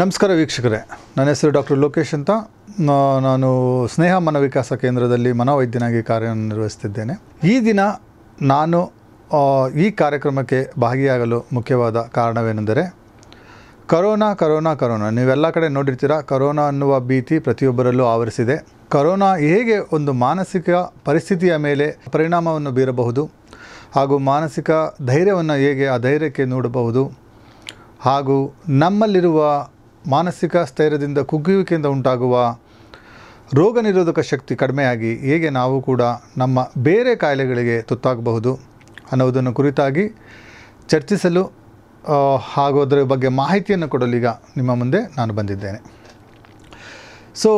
ನಮಸ್ಕಾರ ವೀಕ್ಷಕರೇ ನನ್ನ ಹೆಸರು ಡಾಕ್ಟರ್ ಲೋಕೇಶ್ ಅಂತ ನಾನು ಸ್ನೇಹ ಮನೋವಿಕಾಸ ಕೇಂದ್ರದಲ್ಲಿ ಮನೋವೈದ್ಯನಾಗಿ ಕಾರ್ಯನಿರ್ವಹಿಸ್ತಿದ್ದೇನೆ ಈ ದಿನ ನಾನು ಈ ಕಾರ್ಯಕ್ರಮಕ್ಕೆ ಭಾಗಿಯಾಗಲು ಮುಖ್ಯವಾದ ಕಾರಣವೇನೆಂದರೆ ಕರೋನಾ ಕರೋನಾ ಕರೋನಾ ನೀವೆಲ್ಲ ಕಡೆ ನೋಡಿರ್ತೀರ ಕರೋನಾ ಅನ್ನುವ ಭೀತಿ ಪ್ರತಿಯೊಬ್ಬರಲ್ಲೂ ಆವರಿಸಿದೆ ಕರೋನಾ ಹೇಗೆ ಒಂದು ಮಾನಸಿಕ ಪರಿಸ್ಥಿತಿಯ ಮೇಲೆ ಪರಿಣಾಮವನ್ನು ಬೀರಬಹುದು ಹಾಗೂ ಮಾನಸಿಕ ಧೈರ್ಯವನ್ನು ಹೇಗೆ ಆ ಧೈರ್ಯಕ್ಕೆ ನೋಡಬಹುದು ಹಾಗೂ ನಮ್ಮಲ್ಲಿರುವ ಮಾನಸಿಕ ಸ್ಥೈರ್ಯದಿಂದ ಕುಗ್ಗುವಿಕೆಯಿಂದ ಉಂಟಾಗುವ ರೋಗ ನಿರೋಧಕ ಶಕ್ತಿ ಕಡಿಮೆಯಾಗಿ ಹೇಗೆ ನಾವು ಕೂಡ ನಮ್ಮ ಬೇರೆ ಕಾಯಿಲೆಗಳಿಗೆ ತುತ್ತಾಗಬಹುದು ಅನ್ನೋದನ್ನು ಕುರಿತಾಗಿ ಚರ್ಚಿಸಲು ಹಾಗೂ ಅದರ ಬಗ್ಗೆ ಮಾಹಿತಿಯನ್ನು ಕೊಡಲು ಈಗ ನಿಮ್ಮ ಮುಂದೆ ನಾನು ಬಂದಿದ್ದೇನೆ ಸೊ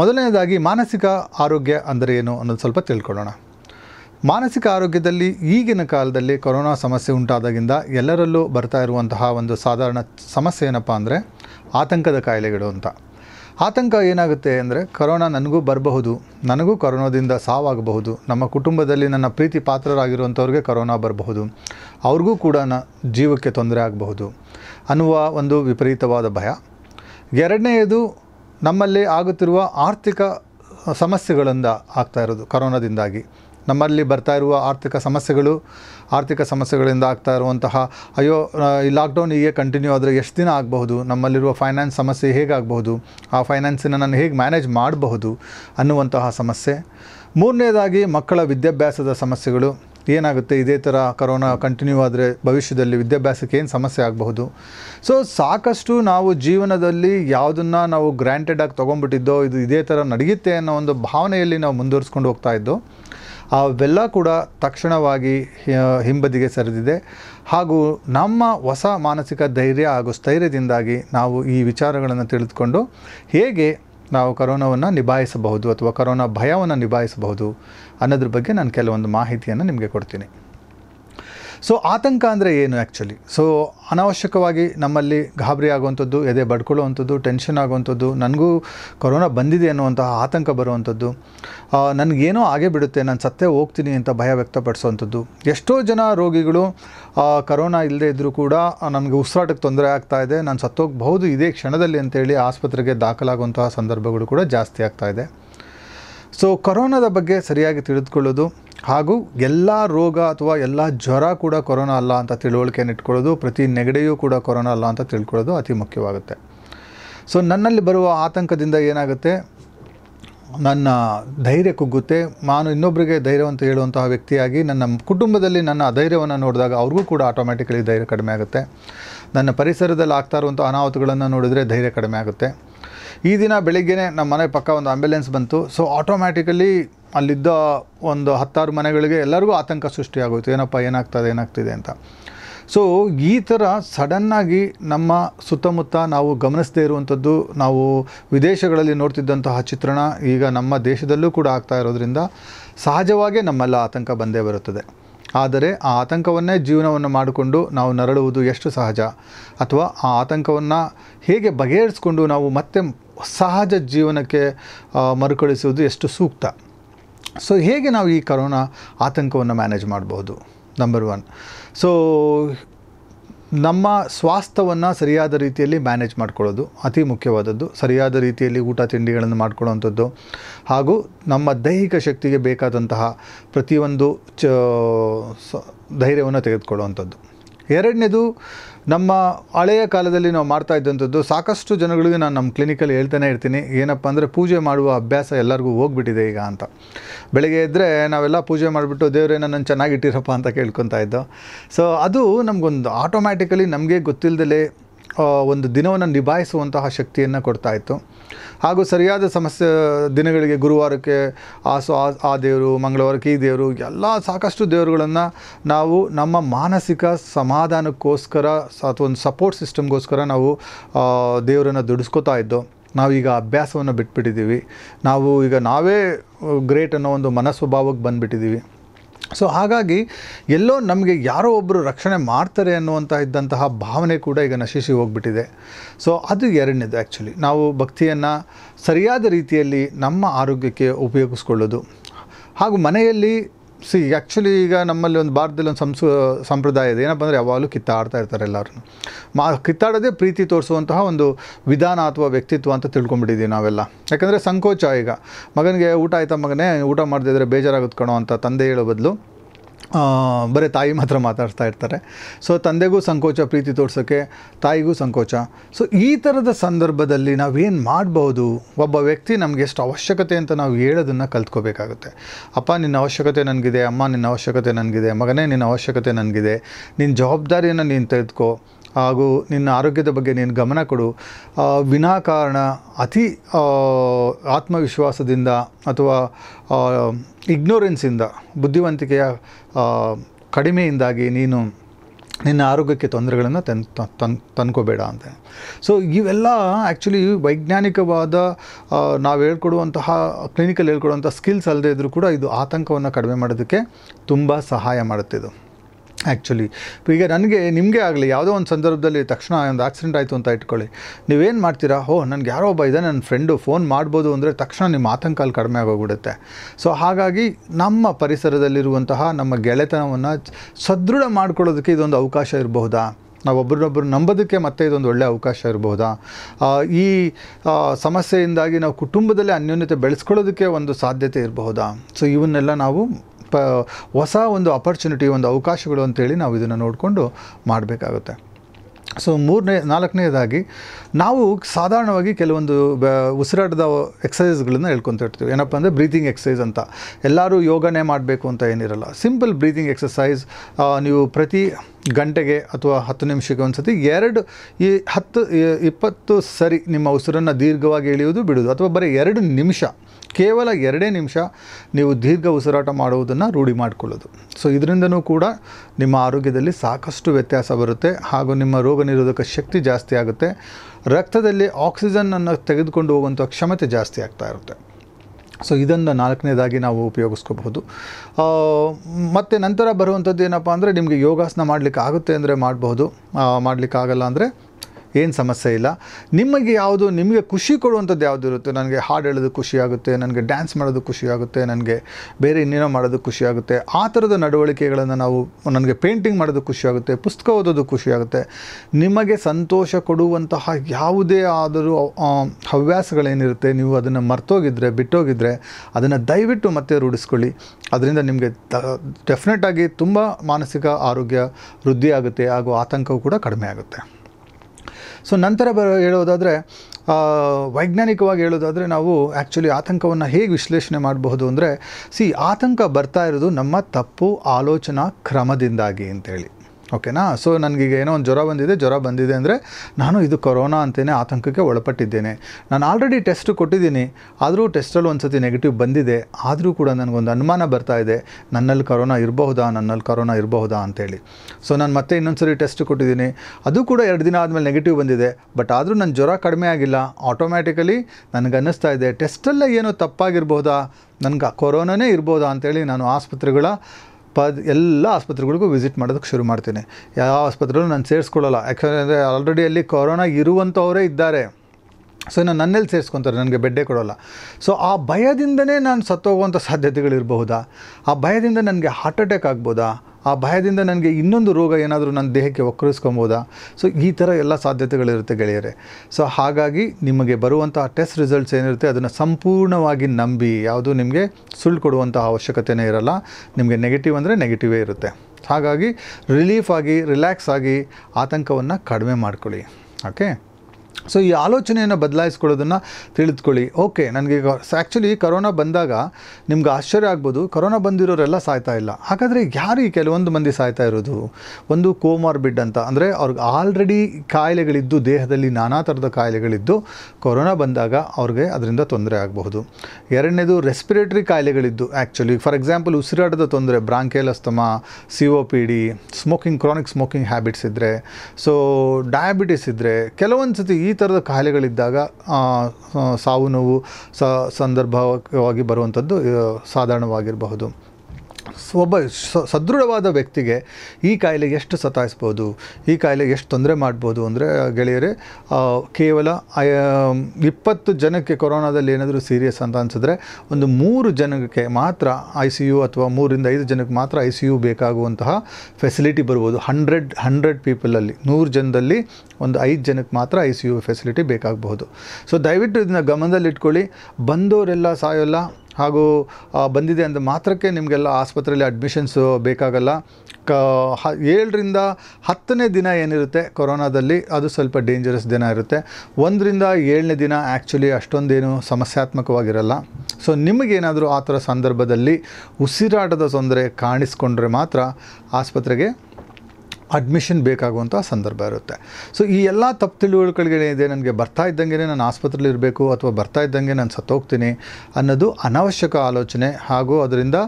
ಮೊದಲನೇದಾಗಿ ಮಾನಸಿಕ ಆರೋಗ್ಯ ಅಂದರೆ ಏನು ಅನ್ನೋದು ಸ್ವಲ್ಪ ತಿಳ್ಕೊಳ್ಳೋಣ ಮಾನಸಿಕ ಆರೋಗ್ಯದಲ್ಲಿ ಈಗಿನ ಕಾಲದಲ್ಲಿ ಕೊರೋನಾ ಸಮಸ್ಯೆ ಉಂಟಾದಾಗಿಂದ ಎಲ್ಲರಲ್ಲೂ ಬರ್ತಾ ಇರುವಂತಹ ಒಂದು ಸಾಧಾರಣ ಸಮಸ್ಯೆ ಏನಪ್ಪ ಅಂದರೆ ಆತಂಕದ ಕಾಯಿಲೆಗಳು ಅಂತ ಆತಂಕ ಏನಾಗುತ್ತೆ ಅಂದರೆ ಕರೋನಾ ನನಗೂ ಬರಬಹುದು ನನಗೂ ಕರೋನಾದಿಂದ ಸಾವಾಗಬಹುದು ನಮ್ಮ ಕುಟುಂಬದಲ್ಲಿ ನನ್ನ ಪ್ರೀತಿ ಪಾತ್ರರಾಗಿರುವಂಥವ್ರಿಗೆ ಕರೋನಾ ಬರಬಹುದು ಅವ್ರಿಗೂ ಕೂಡ ನ ಜೀವಕ್ಕೆ ತೊಂದರೆ ಆಗಬಹುದು ಅನ್ನುವ ಒಂದು ವಿಪರೀತವಾದ ಭಯ ಎರಡನೆಯದು ನಮ್ಮಲ್ಲಿ ಆಗುತ್ತಿರುವ ಆರ್ಥಿಕ ಸಮಸ್ಯೆಗಳಿಂದ ಆಗ್ತಾ ಇರೋದು ಕರೋನಾದಿಂದಾಗಿ ನಮ್ಮಲ್ಲಿ ಬರ್ತಾ ಇರುವ ಆರ್ಥಿಕ ಸಮಸ್ಯೆಗಳು ಆರ್ಥಿಕ ಸಮಸ್ಯೆಗಳಿಂದ ಆಗ್ತಾ ಇರುವಂತಹ ಅಯ್ಯೋ ಈ ಲಾಕ್ಡೌನ್ ಹೀಗೆ ಕಂಟಿನ್ಯೂ ಆದರೆ ಎಷ್ಟು ದಿನ ಆಗಬಹುದು ನಮ್ಮಲ್ಲಿರುವ ಫೈನಾನ್ಸ್ ಸಮಸ್ಯೆ ಹೇಗಾಗಬಹುದು ಆ ಫೈನಾನ್ಸನ್ನು ನಾನು ಹೇಗೆ ಮ್ಯಾನೇಜ್ ಮಾಡಬಹುದು ಅನ್ನುವಂತಹ ಸಮಸ್ಯೆ ಮೂರನೇದಾಗಿ ಮಕ್ಕಳ ವಿದ್ಯಾಭ್ಯಾಸದ ಸಮಸ್ಯೆಗಳು ಏನಾಗುತ್ತೆ ಇದೇ ಥರ ಕರೋನಾ ಕಂಟಿನ್ಯೂ ಆದರೆ ಭವಿಷ್ಯದಲ್ಲಿ ವಿದ್ಯಾಭ್ಯಾಸಕ್ಕೆ ಏನು ಸಮಸ್ಯೆ ಆಗಬಹುದು ಸೊ ಸಾಕಷ್ಟು ನಾವು ಜೀವನದಲ್ಲಿ ಯಾವುದನ್ನು ನಾವು ಗ್ರ್ಯಾಂಟೆಡಾಗಿ ಆಗಿ ಇದು ಇದೇ ಥರ ನಡೆಯುತ್ತೆ ಅನ್ನೋ ಒಂದು ಭಾವನೆಯಲ್ಲಿ ನಾವು ಮುಂದುವರಿಸ್ಕೊಂಡು ಹೋಗ್ತಾ ಇದ್ದೋ ಅವೆಲ್ಲ ಕೂಡ ತಕ್ಷಣವಾಗಿ ಹಿಂಬದಿಗೆ ಸರಿದಿದೆ ಹಾಗೂ ನಮ್ಮ ಹೊಸ ಮಾನಸಿಕ ಧೈರ್ಯ ಹಾಗೂ ಸ್ಥೈರ್ಯದಿಂದಾಗಿ ನಾವು ಈ ವಿಚಾರಗಳನ್ನು ತಿಳಿದುಕೊಂಡು ಹೇಗೆ ನಾವು ಕರೋನಾವನ್ನು ನಿಭಾಯಿಸಬಹುದು ಅಥವಾ ಕರೋನಾ ಭಯವನ್ನು ನಿಭಾಯಿಸಬಹುದು ಅನ್ನೋದ್ರ ಬಗ್ಗೆ ನಾನು ಕೆಲವೊಂದು ಮಾಹಿತಿಯನ್ನು ನಿಮಗೆ ಕೊಡ್ತೀನಿ ಸೊ ಆತಂಕ ಅಂದರೆ ಏನು ಆ್ಯಕ್ಚುಲಿ ಸೊ ಅನಾವಶ್ಯಕವಾಗಿ ನಮ್ಮಲ್ಲಿ ಗಾಬರಿ ಆಗುವಂಥದ್ದು ಎದೆ ಬಡ್ಕೊಳ್ಳುವಂಥದ್ದು ಟೆನ್ಷನ್ ಆಗುವಂಥದ್ದು ನನಗೂ ಕೊರೋನಾ ಬಂದಿದೆ ಅನ್ನುವಂತಹ ಆತಂಕ ಬರುವಂಥದ್ದು ನನಗೇನೋ ಆಗೇ ಬಿಡುತ್ತೆ ನಾನು ಸತ್ತೇ ಹೋಗ್ತೀನಿ ಅಂತ ಭಯ ವ್ಯಕ್ತಪಡಿಸುವಂಥದ್ದು ಎಷ್ಟೋ ಜನ ರೋಗಿಗಳು ಕರೋನಾ ಇಲ್ಲದೆ ಇದ್ದರೂ ಕೂಡ ನನಗೆ ಉಸಿರಾಟಕ್ಕೆ ತೊಂದರೆ ಆಗ್ತಾ ಇದೆ ನಾನು ಸತ್ತೋಗ್ಬಹುದು ಇದೇ ಕ್ಷಣದಲ್ಲಿ ಅಂತೇಳಿ ಆಸ್ಪತ್ರೆಗೆ ದಾಖಲಾಗುವಂತಹ ಸಂದರ್ಭಗಳು ಕೂಡ ಜಾಸ್ತಿ ಆಗ್ತಾ ಇದೆ ಸೊ ಕೊರೋನಾದ ಬಗ್ಗೆ ಸರಿಯಾಗಿ ತಿಳಿದುಕೊಳ್ಳೋದು ಹಾಗೂ ಎಲ್ಲ ರೋಗ ಅಥವಾ ಎಲ್ಲ ಜ್ವರ ಕೂಡ ಕೊರೋನಾ ಅಲ್ಲ ಅಂತ ತಿಳುವಳಿಕೆಯನ್ನು ಇಟ್ಕೊಳ್ಳೋದು ಪ್ರತಿ ನೆಗಡೆಯೂ ಕೂಡ ಕೊರೋನಾ ಅಲ್ಲ ಅಂತ ತಿಳ್ಕೊಳ್ಳೋದು ಅತಿ ಮುಖ್ಯವಾಗುತ್ತೆ ಸೊ ನನ್ನಲ್ಲಿ ಬರುವ ಆತಂಕದಿಂದ ಏನಾಗುತ್ತೆ ನನ್ನ ಧೈರ್ಯ ಕುಗ್ಗುತ್ತೆ ನಾನು ಇನ್ನೊಬ್ಬರಿಗೆ ಧೈರ್ಯವಂತ ಹೇಳುವಂತಹ ವ್ಯಕ್ತಿಯಾಗಿ ನನ್ನ ಕುಟುಂಬದಲ್ಲಿ ನನ್ನ ಅಧೈರ್ಯವನ್ನು ನೋಡಿದಾಗ ಅವ್ರಿಗೂ ಕೂಡ ಆಟೋಮ್ಯಾಟಿಕಲಿ ಧೈರ್ಯ ಕಡಿಮೆ ಆಗುತ್ತೆ ನನ್ನ ಪರಿಸರದಲ್ಲಿ ಆಗ್ತಾ ಇರುವಂಥ ಅನಾಹುತಗಳನ್ನು ನೋಡಿದರೆ ಧೈರ್ಯ ಕಡಿಮೆ ಆಗುತ್ತೆ ಈ ದಿನ ಬೆಳಿಗ್ಗೆನೇ ನಮ್ಮ ಮನೆ ಪಕ್ಕ ಒಂದು ಆಂಬ್ಯುಲೆನ್ಸ್ ಬಂತು ಸೊ ಆಟೋಮ್ಯಾಟಿಕಲಿ ಅಲ್ಲಿದ್ದ ಒಂದು ಹತ್ತಾರು ಮನೆಗಳಿಗೆ ಎಲ್ಲರಿಗೂ ಆತಂಕ ಸೃಷ್ಟಿಯಾಗೋಯಿತು ಏನಪ್ಪ ಏನಾಗ್ತದೆ ಏನಾಗ್ತಿದೆ ಅಂತ ಸೊ ಈ ಥರ ಸಡನ್ನಾಗಿ ನಮ್ಮ ಸುತ್ತಮುತ್ತ ನಾವು ಗಮನಿಸದೇ ಇರುವಂಥದ್ದು ನಾವು ವಿದೇಶಗಳಲ್ಲಿ ನೋಡ್ತಿದ್ದಂತಹ ಚಿತ್ರಣ ಈಗ ನಮ್ಮ ದೇಶದಲ್ಲೂ ಕೂಡ ಆಗ್ತಾ ಇರೋದ್ರಿಂದ ಸಹಜವಾಗೇ ನಮ್ಮೆಲ್ಲ ಆತಂಕ ಬಂದೇ ಬರುತ್ತದೆ ಆದರೆ ಆ ಆತಂಕವನ್ನೇ ಜೀವನವನ್ನು ಮಾಡಿಕೊಂಡು ನಾವು ನರಳುವುದು ಎಷ್ಟು ಸಹಜ ಅಥವಾ ಆ ಆತಂಕವನ್ನು ಹೇಗೆ ಬಗೆಹರಿಸ್ಕೊಂಡು ನಾವು ಮತ್ತೆ ಸಹಜ ಜೀವನಕ್ಕೆ ಮರುಕಳಿಸುವುದು ಎಷ್ಟು ಸೂಕ್ತ ಸೊ ಹೇಗೆ ನಾವು ಈ ಕರೋನಾ ಆತಂಕವನ್ನು ಮ್ಯಾನೇಜ್ ಮಾಡ್ಬೋದು ನಂಬರ್ ಒನ್ ಸೊ ನಮ್ಮ ಸ್ವಾಸ್ಥ್ಯವನ್ನು ಸರಿಯಾದ ರೀತಿಯಲ್ಲಿ ಮ್ಯಾನೇಜ್ ಮಾಡ್ಕೊಳ್ಳೋದು ಅತಿ ಮುಖ್ಯವಾದದ್ದು ಸರಿಯಾದ ರೀತಿಯಲ್ಲಿ ಊಟ ತಿಂಡಿಗಳನ್ನು ಮಾಡ್ಕೊಳ್ಳೋವಂಥದ್ದು ಹಾಗೂ ನಮ್ಮ ದೈಹಿಕ ಶಕ್ತಿಗೆ ಬೇಕಾದಂತಹ ಪ್ರತಿಯೊಂದು ಚ ಧೈರ್ಯವನ್ನು ತೆಗೆದುಕೊಳ್ಳುವಂಥದ್ದು ಎರಡನೇದು ನಮ್ಮ ಹಳೆಯ ಕಾಲದಲ್ಲಿ ನಾವು ಮಾಡ್ತಾ ಇದ್ದಂಥದ್ದು ಸಾಕಷ್ಟು ಜನಗಳಿಗೆ ನಾನು ನಮ್ಮ ಕ್ಲಿನಿಕಲ್ಲಿ ಹೇಳ್ತಾನೆ ಇರ್ತೀನಿ ಏನಪ್ಪ ಅಂದರೆ ಪೂಜೆ ಮಾಡುವ ಅಭ್ಯಾಸ ಎಲ್ಲರಿಗೂ ಹೋಗ್ಬಿಟ್ಟಿದೆ ಈಗ ಅಂತ ಬೆಳಗ್ಗೆ ಇದ್ದರೆ ನಾವೆಲ್ಲ ಪೂಜೆ ಮಾಡಿಬಿಟ್ಟು ದೇವರೇ ನನ್ನನ್ನು ಚೆನ್ನಾಗಿಟ್ಟಿರಪ್ಪ ಅಂತ ಕೇಳ್ಕೊತಾ ಇದ್ದೋ ಸೊ ಅದು ನಮಗೊಂದು ಆಟೋಮ್ಯಾಟಿಕಲಿ ನಮಗೆ ಗೊತ್ತಿಲ್ಲದಲೇ ಒಂದು ದಿನವನ್ನು ನಿಭಾಯಿಸುವಂತಹ ಶಕ್ತಿಯನ್ನು ಕೊಡ್ತಾ ಇತ್ತು ಹಾಗೂ ಸರಿಯಾದ ಸಮಸ್ಯೆ ದಿನಗಳಿಗೆ ಗುರುವಾರಕ್ಕೆ ಆ ಆ ದೇವರು ಮಂಗಳವಾರಕ್ಕೆ ಈ ದೇವರು ಎಲ್ಲ ಸಾಕಷ್ಟು ದೇವರುಗಳನ್ನು ನಾವು ನಮ್ಮ ಮಾನಸಿಕ ಸಮಾಧಾನಕ್ಕೋಸ್ಕರ ಅಥವಾ ಒಂದು ಸಪೋರ್ಟ್ ಸಿಸ್ಟಮ್ಗೋಸ್ಕರ ನಾವು ದೇವರನ್ನು ದುಡಿಸ್ಕೋತಾ ಇದ್ದೋ ನಾವೀಗ ಅಭ್ಯಾಸವನ್ನು ಬಿಟ್ಬಿಟ್ಟಿದ್ದೀವಿ ನಾವು ಈಗ ನಾವೇ ಗ್ರೇಟ್ ಅನ್ನೋ ಒಂದು ಮನಸ್ವಭಾವಕ್ಕೆ ಬಂದುಬಿಟ್ಟಿದ್ದೀವಿ ಸೊ ಹಾಗಾಗಿ ಎಲ್ಲೋ ನಮಗೆ ಯಾರೋ ಒಬ್ಬರು ರಕ್ಷಣೆ ಮಾಡ್ತಾರೆ ಅನ್ನುವಂಥ ಇದ್ದಂತಹ ಭಾವನೆ ಕೂಡ ಈಗ ನಶಿಸಿ ಹೋಗ್ಬಿಟ್ಟಿದೆ ಸೊ ಅದು ಎರಡನೇದು ಆ್ಯಕ್ಚುಲಿ ನಾವು ಭಕ್ತಿಯನ್ನು ಸರಿಯಾದ ರೀತಿಯಲ್ಲಿ ನಮ್ಮ ಆರೋಗ್ಯಕ್ಕೆ ಉಪಯೋಗಿಸ್ಕೊಳ್ಳೋದು ಹಾಗೂ ಮನೆಯಲ್ಲಿ ಸಿ ಆ್ಯಕ್ಚುಲಿ ಈಗ ನಮ್ಮಲ್ಲಿ ಒಂದು ಭಾರತದಲ್ಲಿ ಒಂದು ಸಂಸ್ ಸಂಪ್ರದಾಯ ಇದೆ ಏನಪ್ಪ ಅಂದರೆ ಯಾವಾಗಲೂ ಕಿತ್ತಾಡ್ತಾ ಇರ್ತಾರೆ ಎಲ್ಲರೂ ಮಾ ಕಿತ್ತಾಡೋದೇ ಪ್ರೀತಿ ತೋರಿಸುವಂತಹ ಒಂದು ವಿಧಾನ ಅಥವಾ ವ್ಯಕ್ತಿತ್ವ ಅಂತ ತಿಳ್ಕೊಂಬಿಟ್ಟಿದ್ದೀವಿ ನಾವೆಲ್ಲ ಯಾಕಂದರೆ ಸಂಕೋಚ ಈಗ ಮಗನಿಗೆ ಊಟ ಆಯ್ತಾ ಮಗನೇ ಊಟ ಮಾಡದಿದ್ರೆ ಬೇಜಾರಾಗುತ್ತೆ ಕಣೋ ಅಂತ ತಂದೆ ಹೇಳೋ ಬದಲು ಬರೀ ತಾಯಿ ಮಾತ್ರ ಮಾತಾಡ್ತಾ ಇರ್ತಾರೆ ಸೊ ತಂದೆಗೂ ಸಂಕೋಚ ಪ್ರೀತಿ ತೋರಿಸೋಕ್ಕೆ ತಾಯಿಗೂ ಸಂಕೋಚ ಸೊ ಈ ಥರದ ಸಂದರ್ಭದಲ್ಲಿ ನಾವೇನು ಮಾಡ್ಬೋದು ಒಬ್ಬ ವ್ಯಕ್ತಿ ನಮಗೆ ಎಷ್ಟು ಅವಶ್ಯಕತೆ ಅಂತ ನಾವು ಹೇಳೋದನ್ನು ಕಲ್ತ್ಕೋಬೇಕಾಗುತ್ತೆ ಅಪ್ಪ ನಿನ್ನ ಅವಶ್ಯಕತೆ ನನಗಿದೆ ಅಮ್ಮ ನಿನ್ನ ಅವಶ್ಯಕತೆ ನನಗಿದೆ ಮಗನೇ ನಿನ್ನ ಅವಶ್ಯಕತೆ ನನಗಿದೆ ನಿನ್ನ ಜವಾಬ್ದಾರಿಯನ್ನು ನೀನು ತೆಗೆದುಕೋ ಹಾಗೂ ನಿನ್ನ ಆರೋಗ್ಯದ ಬಗ್ಗೆ ನೀನು ಗಮನ ಕೊಡು ವಿನಾಕಾರಣ ಅತಿ ಆತ್ಮವಿಶ್ವಾಸದಿಂದ ಅಥವಾ ಇಗ್ನೋರೆನ್ಸಿಂದ ಬುದ್ಧಿವಂತಿಕೆಯ ಕಡಿಮೆಯಿಂದಾಗಿ ನೀನು ನಿನ್ನ ಆರೋಗ್ಯಕ್ಕೆ ತೊಂದರೆಗಳನ್ನು ತನ್ ತನ್ ತಂದ್ಕೋಬೇಡ ಅಂತ ಸೊ ಇವೆಲ್ಲ ಆ್ಯಕ್ಚುಲಿ ವೈಜ್ಞಾನಿಕವಾದ ನಾವು ಹೇಳ್ಕೊಡುವಂತಹ ಕ್ಲಿನಿಕಲ್ಲಿ ಹೇಳ್ಕೊಡುವಂಥ ಸ್ಕಿಲ್ಸ್ ಅಲ್ಲದೆ ಇದ್ದರೂ ಕೂಡ ಇದು ಆತಂಕವನ್ನು ಕಡಿಮೆ ಮಾಡೋದಕ್ಕೆ ತುಂಬ ಸಹಾಯ ಮಾಡುತ್ತೆ ಇದು ಆ್ಯಕ್ಚುಲಿ ಈಗ ನನಗೆ ನಿಮಗೆ ಆಗಲಿ ಯಾವುದೋ ಒಂದು ಸಂದರ್ಭದಲ್ಲಿ ತಕ್ಷಣ ಒಂದು ಆಕ್ಸಿಡೆಂಟ್ ಆಯಿತು ಅಂತ ಇಟ್ಕೊಳ್ಳಿ ನೀವೇನು ಮಾಡ್ತೀರಾ ಓ ನನಗೆ ಯಾರೋ ಒಬ್ಬ ಇದೆ ನನ್ನ ಫ್ರೆಂಡು ಫೋನ್ ಮಾಡ್ಬೋದು ಅಂದರೆ ತಕ್ಷಣ ನಿಮ್ಮ ಆತಂಕ ಕಡಿಮೆ ಆಗೋಗ್ಬಿಡುತ್ತೆ ಸೊ ಹಾಗಾಗಿ ನಮ್ಮ ಪರಿಸರದಲ್ಲಿರುವಂತಹ ನಮ್ಮ ಗೆಳೆತನವನ್ನು ಸದೃಢ ಮಾಡ್ಕೊಳ್ಳೋದಕ್ಕೆ ಇದೊಂದು ಅವಕಾಶ ಇರಬಹುದಾ ನಾವು ಒಬ್ರನ್ನೊಬ್ಬರು ನಂಬೋದಕ್ಕೆ ಮತ್ತೆ ಇದೊಂದು ಒಳ್ಳೆಯ ಅವಕಾಶ ಇರಬಹುದಾ ಈ ಸಮಸ್ಯೆಯಿಂದಾಗಿ ನಾವು ಕುಟುಂಬದಲ್ಲಿ ಅನ್ಯೋನ್ಯತೆ ಬೆಳೆಸ್ಕೊಳ್ಳೋದಕ್ಕೆ ಒಂದು ಸಾಧ್ಯತೆ ಇರಬಹುದಾ ಸೊ ಇವನ್ನೆಲ್ಲ ನಾವು ಪ ಹೊಸ ಒಂದು ಅಪರ್ಚುನಿಟಿ ಒಂದು ಅವಕಾಶಗಳು ಅಂತೇಳಿ ನಾವು ಇದನ್ನು ನೋಡಿಕೊಂಡು ಮಾಡಬೇಕಾಗುತ್ತೆ ಸೊ ಮೂರನೇ ನಾಲ್ಕನೇದಾಗಿ ನಾವು ಸಾಧಾರಣವಾಗಿ ಕೆಲವೊಂದು ಬ ಉಸಿರಾಟದ ಎಕ್ಸಸೈಸ್ಗಳನ್ನು ಹೇಳ್ಕೊತಿರ್ತೀವಿ ಏನಪ್ಪ ಅಂದರೆ ಬ್ರೀತಿಂಗ್ ಎಕ್ಸಸೈಸ್ ಅಂತ ಎಲ್ಲರೂ ಯೋಗನೇ ಮಾಡಬೇಕು ಅಂತ ಏನಿರಲ್ಲ ಸಿಂಪಲ್ ಬ್ರೀತಿಂಗ್ ಎಕ್ಸಸೈಸ್ ನೀವು ಪ್ರತಿ ಗಂಟೆಗೆ ಅಥವಾ ಹತ್ತು ನಿಮಿಷಕ್ಕೆ ಒಂದು ಸತಿ ಎರಡು ಈ ಹತ್ತು ಇಪ್ಪತ್ತು ಸರಿ ನಿಮ್ಮ ಉಸಿರನ್ನು ದೀರ್ಘವಾಗಿ ಎಳೆಯುವುದು ಬಿಡುವುದು ಅಥವಾ ಬರೀ ಎರಡು ನಿಮಿಷ ಕೇವಲ ಎರಡೇ ನಿಮಿಷ ನೀವು ದೀರ್ಘ ಉಸಿರಾಟ ಮಾಡುವುದನ್ನು ರೂಢಿ ಮಾಡಿಕೊಳ್ಳೋದು ಸೊ ಇದರಿಂದನೂ ಕೂಡ ನಿಮ್ಮ ಆರೋಗ್ಯದಲ್ಲಿ ಸಾಕಷ್ಟು ವ್ಯತ್ಯಾಸ ಬರುತ್ತೆ ಹಾಗೂ ನಿಮ್ಮ ರೋಗ ನಿರೋಧಕ ಶಕ್ತಿ ಜಾಸ್ತಿ ಆಗುತ್ತೆ ರಕ್ತದಲ್ಲಿ ಆಕ್ಸಿಜನ್ನನ್ನು ತೆಗೆದುಕೊಂಡು ಹೋಗುವಂಥ ಕ್ಷಮತೆ ಜಾಸ್ತಿ ಆಗ್ತಾ ಇರುತ್ತೆ ಸೊ ಇದನ್ನು ನಾಲ್ಕನೇದಾಗಿ ನಾವು ಉಪಯೋಗಿಸ್ಕೋಬಹುದು ಮತ್ತು ನಂತರ ಬರುವಂಥದ್ದು ಏನಪ್ಪ ಅಂದರೆ ನಿಮಗೆ ಯೋಗಾಸನ ಮಾಡಲಿಕ್ಕೆ ಆಗುತ್ತೆ ಅಂದರೆ ಮಾಡಬಹುದು ಮಾಡಲಿಕ್ಕಾಗಲ್ಲ ಅಂದರೆ ಏನು ಸಮಸ್ಯೆ ಇಲ್ಲ ನಿಮಗೆ ಯಾವುದು ನಿಮಗೆ ಖುಷಿ ಕೊಡುವಂಥದ್ದು ಯಾವುದು ಇರುತ್ತೆ ನನಗೆ ಹಾಡು ಹೇಳೋದು ಖುಷಿಯಾಗುತ್ತೆ ನನಗೆ ಡ್ಯಾನ್ಸ್ ಮಾಡೋದು ಖುಷಿಯಾಗುತ್ತೆ ನನಗೆ ಬೇರೆ ಇನ್ನೇನೋ ಮಾಡೋದು ಖುಷಿಯಾಗುತ್ತೆ ಆ ಥರದ ನಡವಳಿಕೆಗಳನ್ನು ನಾವು ನನಗೆ ಪೇಂಟಿಂಗ್ ಮಾಡೋದು ಖುಷಿಯಾಗುತ್ತೆ ಪುಸ್ತಕ ಓದೋದು ಖುಷಿಯಾಗುತ್ತೆ ನಿಮಗೆ ಸಂತೋಷ ಕೊಡುವಂತಹ ಯಾವುದೇ ಆದರೂ ಹವ್ಯಾಸಗಳೇನಿರುತ್ತೆ ನೀವು ಅದನ್ನು ಮರ್ತೋಗಿದ್ರೆ ಬಿಟ್ಟೋಗಿದ್ರೆ ಅದನ್ನು ದಯವಿಟ್ಟು ಮತ್ತೆ ರೂಢಿಸ್ಕೊಳ್ಳಿ ಅದರಿಂದ ನಿಮಗೆ ಡೆಫಿನೆಟ್ ಆಗಿ ತುಂಬ ಮಾನಸಿಕ ಆರೋಗ್ಯ ವೃದ್ಧಿಯಾಗುತ್ತೆ ಹಾಗೂ ಆತಂಕವು ಕೂಡ ಕಡಿಮೆ ಆಗುತ್ತೆ ಸೊ ನಂತರ ಬ ಹೇಳೋದಾದರೆ ವೈಜ್ಞಾನಿಕವಾಗಿ ಹೇಳೋದಾದರೆ ನಾವು ಆ್ಯಕ್ಚುಲಿ ಆತಂಕವನ್ನು ಹೇಗೆ ವಿಶ್ಲೇಷಣೆ ಮಾಡಬಹುದು ಅಂದರೆ ಸಿ ಆತಂಕ ಬರ್ತಾ ಇರೋದು ನಮ್ಮ ತಪ್ಪು ಆಲೋಚನಾ ಕ್ರಮದಿಂದಾಗಿ ಅಂತೇಳಿ ಓಕೆನಾ ಸೊ ನನಗೀಗ ಏನೋ ಒಂದು ಜ್ವರ ಬಂದಿದೆ ಜ್ವರ ಬಂದಿದೆ ಅಂದರೆ ನಾನು ಇದು ಕೊರೋನಾ ಅಂತಲೇ ಆತಂಕಕ್ಕೆ ಒಳಪಟ್ಟಿದ್ದೇನೆ ನಾನು ಆಲ್ರೆಡಿ ಟೆಸ್ಟ್ ಕೊಟ್ಟಿದ್ದೀನಿ ಆದರೂ ಟೆಸ್ಟಲ್ಲಿ ಒಂದು ಸತಿ ನೆಗೆಟಿವ್ ಬಂದಿದೆ ಆದರೂ ಕೂಡ ನನಗೊಂದು ಅನುಮಾನ ಬರ್ತಾ ಇದೆ ನನ್ನಲ್ಲಿ ಕೊರೋನಾ ಇರಬಹುದಾ ನನ್ನಲ್ಲಿ ಕರೋನಾ ಇರಬಹುದಾ ಅಂತೇಳಿ ಸೊ ನಾನು ಮತ್ತೆ ಇನ್ನೊಂದು ಸರಿ ಟೆಸ್ಟ್ ಕೊಟ್ಟಿದ್ದೀನಿ ಅದು ಕೂಡ ಎರಡು ದಿನ ಆದಮೇಲೆ ನೆಗೆಟಿವ್ ಬಂದಿದೆ ಬಟ್ ಆದರೂ ನನ್ನ ಜ್ವರ ಕಡಿಮೆ ಆಗಿಲ್ಲ ಆಟೋಮ್ಯಾಟಿಕಲಿ ನನಗೆ ಅನ್ನಿಸ್ತಾ ಇದೆ ಟೆಸ್ಟಲ್ಲೇ ಏನೋ ತಪ್ಪಾಗಿರ್ಬೋದಾ ನನಗೆ ಕೊರೋನಾನೇ ಇರ್ಬೋದಾ ಅಂತೇಳಿ ನಾನು ಆಸ್ಪತ್ರೆಗಳ ಪದ ಎಲ್ಲ ಆಸ್ಪತ್ರೆಗಳಿಗೂ ವಿಸಿಟ್ ಮಾಡೋದಕ್ಕೆ ಶುರು ಮಾಡ್ತೀನಿ ಯಾವ ಆಸ್ಪತ್ರೆಗಳು ನಾನು ಸೇರಿಸ್ಕೊಳ್ಳಲ್ಲ ಅಂದರೆ ಆಲ್ರೆಡಿ ಅಲ್ಲಿ ಕೊರೋನಾ ಇರುವಂಥವರೇ ಇದ್ದಾರೆ ಸೊ ಇನ್ನು ನನ್ನೆಲ್ಲಿ ಸೇರಿಸ್ಕೊತಾರೆ ನನಗೆ ಬೆಡ್ಡೆ ಕೊಡೋಲ್ಲ ಸೊ ಆ ಭಯದಿಂದನೇ ನಾನು ಸತ್ತೋಗುವಂಥ ಸಾಧ್ಯತೆಗಳಿರಬಹುದಾ ಆ ಭಯದಿಂದ ನನಗೆ ಹಾರ್ಟ್ ಅಟ್ಯಾಕ್ ಆಗ್ಬೋದಾ ಆ ಭಯದಿಂದ ನನಗೆ ಇನ್ನೊಂದು ರೋಗ ಏನಾದರೂ ನನ್ನ ದೇಹಕ್ಕೆ ಒಕ್ಕರಿಸ್ಕೊಬೋದಾ ಸೊ ಈ ಥರ ಎಲ್ಲ ಸಾಧ್ಯತೆಗಳಿರುತ್ತೆ ಗೆಳೆಯರೆ ಸೊ ಹಾಗಾಗಿ ನಿಮಗೆ ಬರುವಂತಹ ಟೆಸ್ಟ್ ರಿಸಲ್ಟ್ಸ್ ಏನಿರುತ್ತೆ ಅದನ್ನು ಸಂಪೂರ್ಣವಾಗಿ ನಂಬಿ ಯಾವುದು ನಿಮಗೆ ಸುಳ್ಳು ಕೊಡುವಂಥ ಅವಶ್ಯಕತೆಯೇ ಇರಲ್ಲ ನಿಮಗೆ ನೆಗೆಟಿವ್ ಅಂದರೆ ನೆಗೆಟಿವೇ ಇರುತ್ತೆ ಹಾಗಾಗಿ ರಿಲೀಫ್ ಆಗಿ ರಿಲ್ಯಾಕ್ಸ್ ಆಗಿ ಆತಂಕವನ್ನು ಕಡಿಮೆ ಮಾಡ್ಕೊಳ್ಳಿ ಓಕೆ ಸೊ ಈ ಆಲೋಚನೆಯನ್ನು ಬದಲಾಯಿಸ್ಕೊಳ್ಳೋದನ್ನು ತಿಳಿದುಕೊಳ್ಳಿ ಓಕೆ ನನಗೆ ಆ್ಯಕ್ಚುಲಿ ಕರೋನಾ ಬಂದಾಗ ನಿಮ್ಗೆ ಆಶ್ಚರ್ಯ ಆಗ್ಬೋದು ಕರೋನಾ ಬಂದಿರೋರೆಲ್ಲ ಸಾಯ್ತಾ ಇಲ್ಲ ಹಾಗಾದರೆ ಯಾರು ಈ ಕೆಲವೊಂದು ಮಂದಿ ಸಾಯ್ತಾ ಇರೋದು ಒಂದು ಕೋಮಾರ್ಬಿಡ್ ಅಂತ ಅಂದರೆ ಅವ್ರಿಗೆ ಆಲ್ರೆಡಿ ಕಾಯಿಲೆಗಳಿದ್ದು ದೇಹದಲ್ಲಿ ನಾನಾ ಥರದ ಕಾಯಿಲೆಗಳಿದ್ದು ಕೊರೋನಾ ಬಂದಾಗ ಅವ್ರಿಗೆ ಅದರಿಂದ ತೊಂದರೆ ಆಗಬಹುದು ಎರಡನೇದು ರೆಸ್ಪಿರೇಟ್ರಿ ಕಾಯಿಲೆಗಳಿದ್ದು ಆ್ಯಕ್ಚುಲಿ ಫಾರ್ ಎಕ್ಸಾಂಪಲ್ ಉಸಿರಾಟದ ತೊಂದರೆ bronchial C O P D smoking chronic smoking habits ಇದ್ದರೆ ಸೊ ಡಯಾಬಿಟಿಸ್ ಇದ್ದರೆ ಕೆಲವೊಂದು ಸತಿ ಈ ಥರದ ಕಾಯಿಲೆಗಳಿದ್ದಾಗ ಸಾವು ನೋವು ಸಂದರ್ಭವಾಗಿ ಬರುವಂಥದ್ದು ಸಾಧಾರಣವಾಗಿರಬಹುದು ಒಬ್ಬ ಸದೃಢವಾದ ವ್ಯಕ್ತಿಗೆ ಈ ಕಾಯಿಲೆ ಎಷ್ಟು ಸತಾಯಿಸ್ಬೋದು ಈ ಕಾಯಿಲೆ ಎಷ್ಟು ತೊಂದರೆ ಮಾಡ್ಬೋದು ಅಂದರೆ ಗೆಳೆಯರೆ ಕೇವಲ ಇಪ್ಪತ್ತು ಜನಕ್ಕೆ ಕೊರೋನಾದಲ್ಲಿ ಏನಾದರೂ ಸೀರಿಯಸ್ ಅಂತ ಅನಿಸಿದ್ರೆ ಒಂದು ಮೂರು ಜನಕ್ಕೆ ಮಾತ್ರ ಐ ಸಿ ಯು ಅಥವಾ ಮೂರಿಂದ ಐದು ಜನಕ್ಕೆ ಮಾತ್ರ ಐ ಸಿ ಯು ಬೇಕಾಗುವಂತಹ ಫೆಸಿಲಿಟಿ ಬರ್ಬೋದು ಹಂಡ್ರೆಡ್ ಹಂಡ್ರೆಡ್ ಪೀಪಲಲ್ಲಿ ನೂರು ಜನದಲ್ಲಿ ಒಂದು ಐದು ಜನಕ್ಕೆ ಮಾತ್ರ ಐ ಸಿ ಯು ಫೆಸಿಲಿಟಿ ಬೇಕಾಗಬಹುದು ಸೊ ದಯವಿಟ್ಟು ಇದನ್ನ ಗಮನದಲ್ಲಿಟ್ಕೊಳ್ಳಿ ಬಂದವರೆಲ್ಲ ಸಾಯೋಲ್ಲ ಹಾಗೂ ಬಂದಿದೆ ಅಂದರೆ ಮಾತ್ರಕ್ಕೆ ನಿಮಗೆಲ್ಲ ಆಸ್ಪತ್ರೆಯಲ್ಲಿ ಅಡ್ಮಿಷನ್ಸು ಬೇಕಾಗಲ್ಲ ಕ ಹ ಏಳರಿಂದ ಹತ್ತನೇ ದಿನ ಏನಿರುತ್ತೆ ಕೊರೋನಾದಲ್ಲಿ ಅದು ಸ್ವಲ್ಪ ಡೇಂಜರಸ್ ದಿನ ಇರುತ್ತೆ ಒಂದರಿಂದ ಏಳನೇ ದಿನ ಆ್ಯಕ್ಚುಲಿ ಅಷ್ಟೊಂದೇನು ಸಮಸ್ಯಾತ್ಮಕವಾಗಿರಲ್ಲ ಸೊ ನಿಮಗೇನಾದರೂ ಆ ಥರ ಸಂದರ್ಭದಲ್ಲಿ ಉಸಿರಾಟದ ತೊಂದರೆ ಕಾಣಿಸ್ಕೊಂಡ್ರೆ ಮಾತ್ರ ಆಸ್ಪತ್ರೆಗೆ ಅಡ್ಮಿಷನ್ ಬೇಕಾಗುವಂಥ ಸಂದರ್ಭ ಇರುತ್ತೆ ಸೊ ಈ ಎಲ್ಲ ತಪ್ಪು ತಿಳುವಳಿಕೆಗಳೇನಿದೆ ನನಗೆ ಬರ್ತಾ ಇದ್ದಂಗೆ ನಾನು ಆಸ್ಪತ್ರೆಯಲ್ಲಿ ಇರಬೇಕು ಅಥವಾ ಬರ್ತಾ ಇದ್ದಂಗೆ ನಾನು ಸತ್ತೋಗ್ತೀನಿ ಅನ್ನೋದು ಅನಾವಶ್ಯಕ ಆಲೋಚನೆ ಹಾಗೂ ಅದರಿಂದ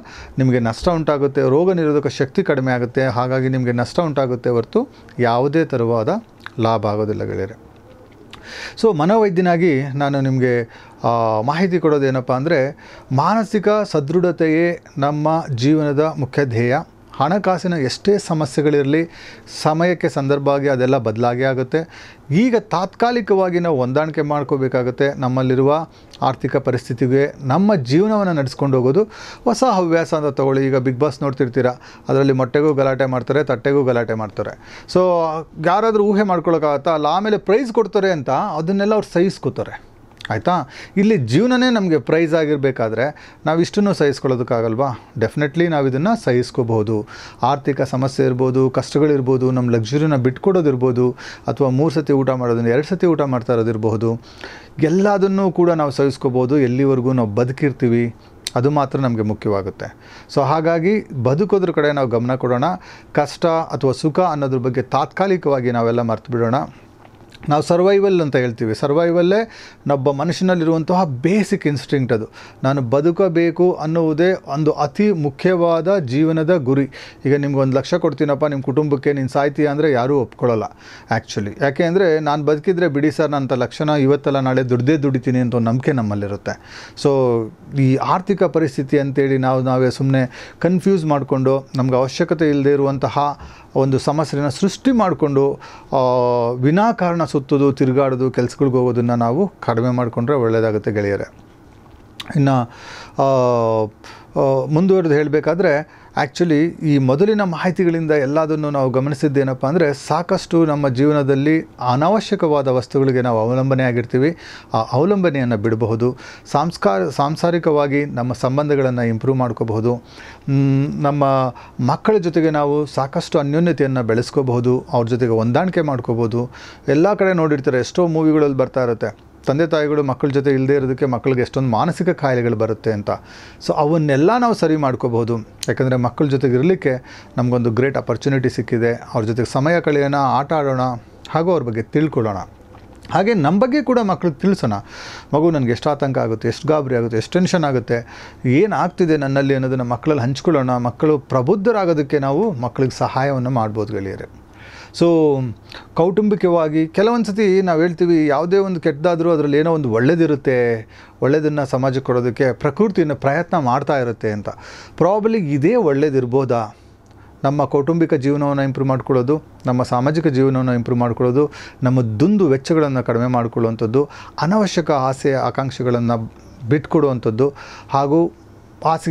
ನಿಮಗೆ ನಷ್ಟ ಉಂಟಾಗುತ್ತೆ ರೋಗ ನಿರೋಧಕ ಶಕ್ತಿ ಕಡಿಮೆ ಆಗುತ್ತೆ ಹಾಗಾಗಿ ನಿಮಗೆ ನಷ್ಟ ಉಂಟಾಗುತ್ತೆ ಹೊರತು ಯಾವುದೇ ಥರವಾದ ಲಾಭ ಆಗೋದಿಲ್ಲ ಗೆಳೆಯರೆ ಸೊ ಮನೋವೈದ್ಯನಾಗಿ ನಾನು ನಿಮಗೆ ಮಾಹಿತಿ ಕೊಡೋದೇನಪ್ಪ ಅಂದರೆ ಮಾನಸಿಕ ಸದೃಢತೆಯೇ ನಮ್ಮ ಜೀವನದ ಮುಖ್ಯ ಧ್ಯೇಯ ಹಣಕಾಸಿನ ಎಷ್ಟೇ ಸಮಸ್ಯೆಗಳಿರಲಿ ಸಮಯಕ್ಕೆ ಸಂದರ್ಭ ಆಗಿ ಅದೆಲ್ಲ ಬದಲಾಗಿ ಆಗುತ್ತೆ ಈಗ ತಾತ್ಕಾಲಿಕವಾಗಿ ನಾವು ಹೊಂದಾಣಿಕೆ ಮಾಡ್ಕೋಬೇಕಾಗುತ್ತೆ ನಮ್ಮಲ್ಲಿರುವ ಆರ್ಥಿಕ ಪರಿಸ್ಥಿತಿಗೆ ನಮ್ಮ ಜೀವನವನ್ನು ನಡೆಸ್ಕೊಂಡು ಹೋಗೋದು ಹೊಸ ಹವ್ಯಾಸ ಅಂತ ತಗೊಳ್ಳಿ ಈಗ ಬಿಗ್ ಬಾಸ್ ನೋಡ್ತಿರ್ತೀರ ಅದರಲ್ಲಿ ಮೊಟ್ಟೆಗೂ ಗಲಾಟೆ ಮಾಡ್ತಾರೆ ತಟ್ಟೆಗೂ ಗಲಾಟೆ ಮಾಡ್ತಾರೆ ಸೊ ಯಾರಾದರೂ ಊಹೆ ಮಾಡ್ಕೊಳ್ಳೋಕ್ಕಾಗತ್ತಾ ಅಲ್ಲ ಆಮೇಲೆ ಪ್ರೈಸ್ ಕೊಡ್ತಾರೆ ಅಂತ ಅದನ್ನೆಲ್ಲ ಅವ್ರು ಸಹಿಸ್ಕೋತಾರೆ ಆಯಿತಾ ಇಲ್ಲಿ ಜೀವನನೇ ನಮಗೆ ಪ್ರೈಸ್ ಆಗಿರಬೇಕಾದ್ರೆ ನಾವು ಇಷ್ಟನ್ನು ಸಹಿಸ್ಕೊಳ್ಳೋದಕ್ಕಾಗಲ್ವಾ ಡೆಫಿನೆಟ್ಲಿ ನಾವು ಇದನ್ನು ಸಹಿಸ್ಕೋಬಹುದು ಆರ್ಥಿಕ ಸಮಸ್ಯೆ ಇರ್ಬೋದು ಕಷ್ಟಗಳಿರ್ಬೋದು ನಮ್ಮ ಲಕ್ಸುರಿನ ಬಿಟ್ಕೊಡೋದಿರ್ಬೋದು ಅಥವಾ ಮೂರು ಸತಿ ಊಟ ಮಾಡೋದನ್ನು ಎರಡು ಸತಿ ಊಟ ಮಾಡ್ತಾ ಇರೋದಿರಬಹುದು ಎಲ್ಲದನ್ನೂ ಕೂಡ ನಾವು ಸಹಿಸ್ಕೋಬೋದು ಎಲ್ಲಿವರೆಗೂ ನಾವು ಬದುಕಿರ್ತೀವಿ ಅದು ಮಾತ್ರ ನಮಗೆ ಮುಖ್ಯವಾಗುತ್ತೆ ಸೊ ಹಾಗಾಗಿ ಬದುಕೋದ್ರ ಕಡೆ ನಾವು ಗಮನ ಕೊಡೋಣ ಕಷ್ಟ ಅಥವಾ ಸುಖ ಅನ್ನೋದ್ರ ಬಗ್ಗೆ ತಾತ್ಕಾಲಿಕವಾಗಿ ನಾವೆಲ್ಲ ಮರ್ತು ಬಿಡೋಣ ನಾವು ಸರ್ವೈವಲ್ ಅಂತ ಹೇಳ್ತೀವಿ ಸರ್ವೈವಲ್ಲೇ ನೊಬ್ಬ ಮನುಷ್ಯನಲ್ಲಿರುವಂತಹ ಬೇಸಿಕ್ ಇನ್ಸ್ಟಿಂಕ್ಟ್ ಅದು ನಾನು ಬದುಕಬೇಕು ಅನ್ನುವುದೇ ಒಂದು ಅತಿ ಮುಖ್ಯವಾದ ಜೀವನದ ಗುರಿ ಈಗ ನಿಮ್ಗೆ ಒಂದು ಲಕ್ಷ ಕೊಡ್ತೀನಪ್ಪ ನಿಮ್ಮ ಕುಟುಂಬಕ್ಕೆ ನೀನು ಸಾಯ್ತೀಯ ಅಂದರೆ ಯಾರೂ ಒಪ್ಕೊಳ್ಳಲ್ಲ ಆ್ಯಕ್ಚುಲಿ ಯಾಕೆ ಅಂದರೆ ನಾನು ಬದುಕಿದ್ರೆ ಬಿಡಿ ಸರ್ ನಂತ ಲಕ್ಷಣ ಇವತ್ತಲ್ಲ ನಾಳೆ ದುಡ್ದೇ ದುಡಿತೀನಿ ಅಂತ ಒಂದು ನಂಬಿಕೆ ನಮ್ಮಲ್ಲಿರುತ್ತೆ ಸೊ ಈ ಆರ್ಥಿಕ ಪರಿಸ್ಥಿತಿ ಅಂತೇಳಿ ನಾವು ನಾವೇ ಸುಮ್ಮನೆ ಕನ್ಫ್ಯೂಸ್ ಮಾಡಿಕೊಂಡು ನಮ್ಗೆ ಅವಶ್ಯಕತೆ ಇಲ್ಲದೆ ಇರುವಂತಹ ಒಂದು ಸಮಸ್ಯೆನ ಸೃಷ್ಟಿ ಮಾಡಿಕೊಂಡು ವಿನಾಕಾರಣ ಸುತ್ತೋದು ತಿರುಗಾಡೋದು ಕೆಲಸಗಳಿಗೆ ಹೋಗೋದನ್ನು ನಾವು ಕಡಿಮೆ ಮಾಡಿಕೊಂಡ್ರೆ ಒಳ್ಳೆಯದಾಗುತ್ತೆ ಗೆಳೆಯರೆ ಇನ್ನು ಮುಂದುವರೆದು ಹೇಳಬೇಕಾದ್ರೆ ಆ್ಯಕ್ಚುಲಿ ಈ ಮೊದಲಿನ ಮಾಹಿತಿಗಳಿಂದ ಎಲ್ಲದನ್ನು ನಾವು ಗಮನಿಸಿದ್ದೇನಪ್ಪ ಅಂದರೆ ಸಾಕಷ್ಟು ನಮ್ಮ ಜೀವನದಲ್ಲಿ ಅನಾವಶ್ಯಕವಾದ ವಸ್ತುಗಳಿಗೆ ನಾವು ಅವಲಂಬನೆ ಆಗಿರ್ತೀವಿ ಆ ಅವಲಂಬನೆಯನ್ನು ಬಿಡಬಹುದು ಸಾಂಸ್ಕಾರ ಸಾಂಸಾರಿಕವಾಗಿ ನಮ್ಮ ಸಂಬಂಧಗಳನ್ನು ಇಂಪ್ರೂವ್ ಮಾಡ್ಕೋಬಹುದು ನಮ್ಮ ಮಕ್ಕಳ ಜೊತೆಗೆ ನಾವು ಸಾಕಷ್ಟು ಅನ್ಯೋನ್ಯತೆಯನ್ನು ಬೆಳೆಸ್ಕೋಬಹುದು ಅವ್ರ ಜೊತೆಗೆ ಹೊಂದಾಣಿಕೆ ಮಾಡ್ಕೋಬೋದು ಎಲ್ಲ ಕಡೆ ನೋಡಿರ್ತಾರೆ ಎಷ್ಟೋ ಮೂವಿಗಳಲ್ಲಿ ಬರ್ತಾ ಇರುತ್ತೆ ತಂದೆ ತಾಯಿಗಳು ಮಕ್ಕಳ ಜೊತೆ ಇಲ್ಲದೆ ಇರೋದಕ್ಕೆ ಮಕ್ಕಳಿಗೆ ಎಷ್ಟೊಂದು ಮಾನಸಿಕ ಕಾಯಿಲೆಗಳು ಬರುತ್ತೆ ಅಂತ ಸೊ ಅವನ್ನೆಲ್ಲ ನಾವು ಸರಿ ಮಾಡ್ಕೋಬಹುದು ಯಾಕಂದರೆ ಮಕ್ಕಳ ಜೊತೆಗೆ ಇರಲಿಕ್ಕೆ ನಮಗೊಂದು ಗ್ರೇಟ್ ಅಪರ್ಚುನಿಟಿ ಸಿಕ್ಕಿದೆ ಅವ್ರ ಜೊತೆಗೆ ಸಮಯ ಕಳೆಯೋಣ ಆಟ ಆಡೋಣ ಹಾಗೂ ಅವ್ರ ಬಗ್ಗೆ ತಿಳ್ಕೊಳ್ಳೋಣ ಹಾಗೆ ನಮ್ಮ ಬಗ್ಗೆ ಕೂಡ ಮಕ್ಕಳು ತಿಳಿಸೋಣ ಮಗು ನನಗೆ ಎಷ್ಟು ಆತಂಕ ಆಗುತ್ತೆ ಎಷ್ಟು ಗಾಬರಿ ಆಗುತ್ತೆ ಎಷ್ಟು ಟೆನ್ಷನ್ ಆಗುತ್ತೆ ಏನಾಗ್ತಿದೆ ನನ್ನಲ್ಲಿ ಅನ್ನೋದನ್ನು ಮಕ್ಕಳಲ್ಲಿ ಹಂಚ್ಕೊಳ್ಳೋಣ ಮಕ್ಕಳು ಪ್ರಬುದ್ಧರಾಗೋದಕ್ಕೆ ನಾವು ಮಕ್ಕಳಿಗೆ ಸಹಾಯವನ್ನು ಮಾಡ್ಬೋದು ಗೆಳೆಯರೆ ಸೊ ಕೌಟುಂಬಿಕವಾಗಿ ಕೆಲವೊಂದು ಸತಿ ನಾವು ಹೇಳ್ತೀವಿ ಯಾವುದೇ ಒಂದು ಕೆಟ್ಟದಾದರೂ ಅದರಲ್ಲಿ ಏನೋ ಒಂದು ಒಳ್ಳೇದಿರುತ್ತೆ ಒಳ್ಳೆಯದನ್ನು ಸಮಾಜಕ್ಕೆ ಕೊಡೋದಕ್ಕೆ ಪ್ರಕೃತಿಯನ್ನು ಪ್ರಯತ್ನ ಮಾಡ್ತಾ ಇರುತ್ತೆ ಅಂತ ಪ್ರಾಬಲಿ ಇದೇ ಒಳ್ಳೇದಿರ್ಬೋದಾ ನಮ್ಮ ಕೌಟುಂಬಿಕ ಜೀವನವನ್ನು ಇಂಪ್ರೂವ್ ಮಾಡ್ಕೊಳ್ಳೋದು ನಮ್ಮ ಸಾಮಾಜಿಕ ಜೀವನವನ್ನು ಇಂಪ್ರೂವ್ ಮಾಡ್ಕೊಳ್ಳೋದು ನಮ್ಮ ದುಂದು ವೆಚ್ಚಗಳನ್ನು ಕಡಿಮೆ ಮಾಡಿಕೊಳ್ಳುವಂಥದ್ದು ಅನವಶ್ಯಕ ಆಸೆ ಆಕಾಂಕ್ಷೆಗಳನ್ನು ಬಿಟ್ಕೊಡುವಂಥದ್ದು ಹಾಗೂ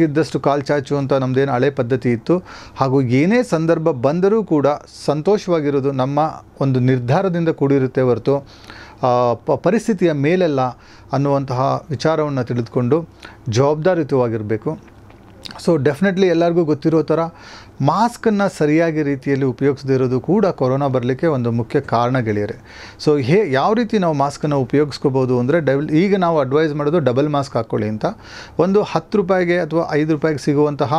ಇದ್ದಷ್ಟು ಕಾಲು ಚಾಚು ಅಂತ ನಮ್ಮದೇನು ಹಳೆ ಪದ್ಧತಿ ಇತ್ತು ಹಾಗೂ ಏನೇ ಸಂದರ್ಭ ಬಂದರೂ ಕೂಡ ಸಂತೋಷವಾಗಿರೋದು ನಮ್ಮ ಒಂದು ನಿರ್ಧಾರದಿಂದ ಕೂಡಿರುತ್ತೆ ಹೊರತು ಪರಿಸ್ಥಿತಿಯ ಮೇಲೆಲ್ಲ ಅನ್ನುವಂತಹ ವಿಚಾರವನ್ನು ತಿಳಿದುಕೊಂಡು ಜವಾಬ್ದಾರಿಯುತವಾಗಿರಬೇಕು ಸೊ ಡೆಫಿನೆಟ್ಲಿ ಎಲ್ಲರಿಗೂ ಗೊತ್ತಿರೋ ಥರ ಮಾಸ್ಕನ್ನು ಸರಿಯಾಗಿ ರೀತಿಯಲ್ಲಿ ಉಪಯೋಗಿಸದಿರೋದು ಕೂಡ ಕೊರೋನಾ ಬರಲಿಕ್ಕೆ ಒಂದು ಮುಖ್ಯ ಕಾರಣ ಗೆಳೆಯರೆ ಸೊ ಹೇ ಯಾವ ರೀತಿ ನಾವು ಮಾಸ್ಕನ್ನು ಉಪಯೋಗಿಸ್ಕೋಬೋದು ಅಂದರೆ ಡಬಲ್ ಈಗ ನಾವು ಅಡ್ವೈಸ್ ಮಾಡೋದು ಡಬಲ್ ಮಾಸ್ಕ್ ಹಾಕ್ಕೊಳ್ಳಿ ಅಂತ ಒಂದು ಹತ್ತು ರೂಪಾಯಿಗೆ ಅಥವಾ ಐದು ರೂಪಾಯಿಗೆ ಸಿಗುವಂತಹ